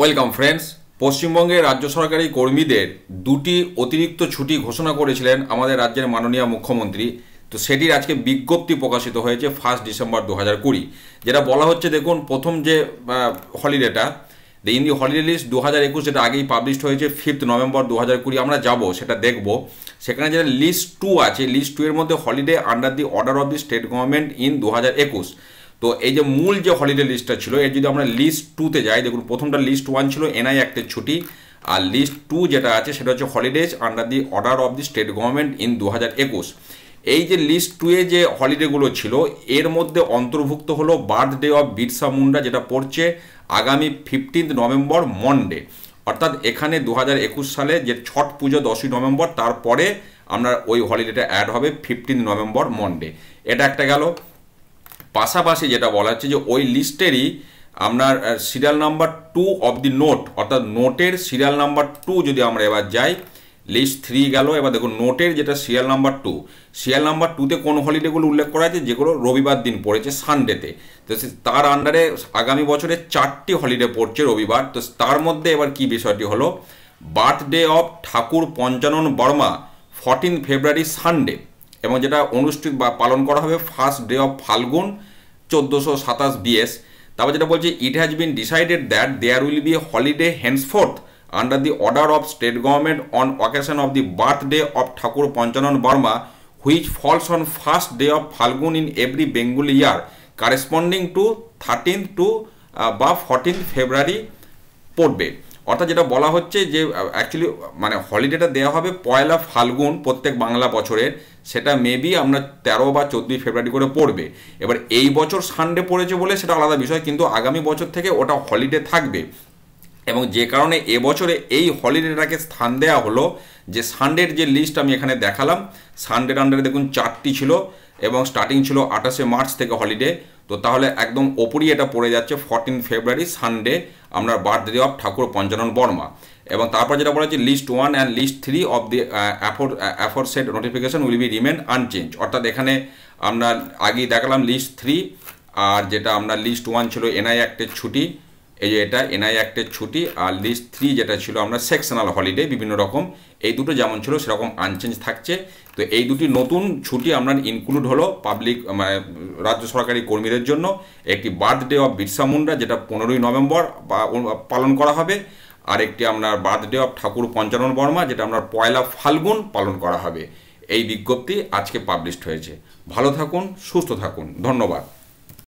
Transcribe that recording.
welcome friends পশ্চিমবঙ্গের রাজ্য সরকারি কর্মীদের দুটি অতিরিক্ত ছুটি ঘোষণা করেছিলেন আমাদের রাজ্যের মাননীয় মুখ্যমন্ত্রী তো সেটির আজকে বিজ্ঞপ্তি প্রকাশিত হয়েছে ফার্স্ট ডিসেম্বর দু হাজার কুড়ি যেটা বলা হচ্ছে দেখুন প্রথম যে হলিডেটা ইন দি হলিডে লিস্ট দু হাজার একুশ যেটা আগেই পাবলিশড হয়েছে ফিফথ নভেম্বর দু হাজার কুড়ি আমরা যাব সেটা দেখব সেখানে যেটা লিস্ট টু আছে লিস্ট টু এর মধ্যে holiday under the order of the state government in দু হাজার একুশ তো এই যে মূল যে হলিডে লিস্টটা ছিল এর যদি আমরা লিস্ট টুতে যাই দেখুন প্রথমটা লিস্ট ওয়ান ছিল এনআই অ্যাক্টের ছুটি আর লিস্ট টু যেটা আছে সেটা হচ্ছে holidays under the order of the state government in দু এই যে লিস্ট টুয়ে যে হলিডেগুলো ছিল এর মধ্যে অন্তর্ভুক্ত হলো বার্থডে অফ বিরসা মুন্ডা যেটা পড়ছে আগামী ফিফটিন্থ নভেম্বর মন্ডে অর্থাৎ এখানে দু সালে যে ছট পুজো দশই নভেম্বর তারপরে আমরা ওই হলিডেটা অ্যাড হবে ফিফটিন নভেম্বর মন্ডে এটা একটা গেল পাশাপাশি যেটা বলা হচ্ছে যে ওই লিস্টেরই আপনার serial number two of the note অর্থাৎ নোটের সিরিয়াল নাম্বার টু যদি আমরা এবার যাই লিস্ট থ্রি গেল এবার দেখুন নোটের যেটা serial number two serial number টুতে কোন হলিডেগুলো উল্লেখ করা আছে যেগুলো রবিবার দিন পড়েছে সানডেতে তো তার আন্ডারে আগামী বছরে চারটি হলিডে পড়ছে রবিবার তো তার মধ্যে এবার কি বিষয়টি হলো birthday of Thakur Panchanan Barma fourteen February Sunday এবং যেটা অনুষ্ঠিত বা পালন করা হবে ফার্স্ট ডে অফ ফাল্গুন চোদ্দোশো সাতাশ বিএস তারপর যেটা বলছে it has been decided that there will be a holiday henceforth under the order of state government on occasion of the birthday of Thakur Panchanan Barma which falls on first day of Falgun in every Bengali year corresponding to thirteen to বা fourteen February পড়বে অর্থাৎ যেটা বলা হচ্ছে যে actually uh, মানে হলিডেটা দেওয়া হবে পয়লা ফাল্গুন প্রত্যেক বাংলা বছরের সেটা মেবি আমরা তেরো বা চোদ্দোই ফেব্রুয়ারি করে পড়বে এবার এই বছর সানডে পড়েছে বলে সেটা আলাদা বিষয় কিন্তু আগামী বছর থেকে ওটা হলিডে থাকবে এবং যে কারণে এবছরে এই হলিডেটাকে স্থান দেওয়া হলো যে সানডের যে লিস্ট আমি এখানে দেখালাম সানডের আন্ডারে দেখুন চারটি ছিল এবং স্টার্টিং ছিল আঠাশে মার্চ থেকে হলিডে তো তাহলে একদম ওপরই এটা পড়ে যাচ্ছে ফর্টিন ফেব্রুয়ারি সানডে আমরা বার্থডে অফ ঠাকুর পঞ্চানন বর্মা এবং তারপর যেটা বলা হচ্ছে list one and list three of the afore aforesaid notification will be remain unchange অর্থাৎ এখানে আমরা আগেই দেখালাম লিস্ট থ্রি আর যেটা আমরা লিস্ট ওয়ান ছিল এনআই অ্যাক্টের ছুটি এই যে এটা এনআই অ্যাক্টের ছুটি আর লিস্ট থ্রি যেটা ছিল আমরা সেকশনাল হলিডে বিভিন্ন রকম এই দুটো যেমন ছিল সেরকম আনচেঞ্জ থাকছে তো এই দুটি নতুন ছুটি আপনার ইনক্লুড হলো পাবলিক মানে রাজ্য সরকারি কর্মীদের জন্য একটি বার্থডে অফ বিরসা মুন্ডা যেটা পনেরোই নভেম্বর পালন করা হবে আরেকটি আপনার বার্থডে অফ ঠাকুর পঞ্চানন বর্মা যেটা আপনার পয়লা ফাল্গুন পালন করা হবে এই বিজ্ঞপ্তি আজকে পাবলিশড হয়েছে ভালো থাকুন সুস্থ থাকুন ধন্যবাদ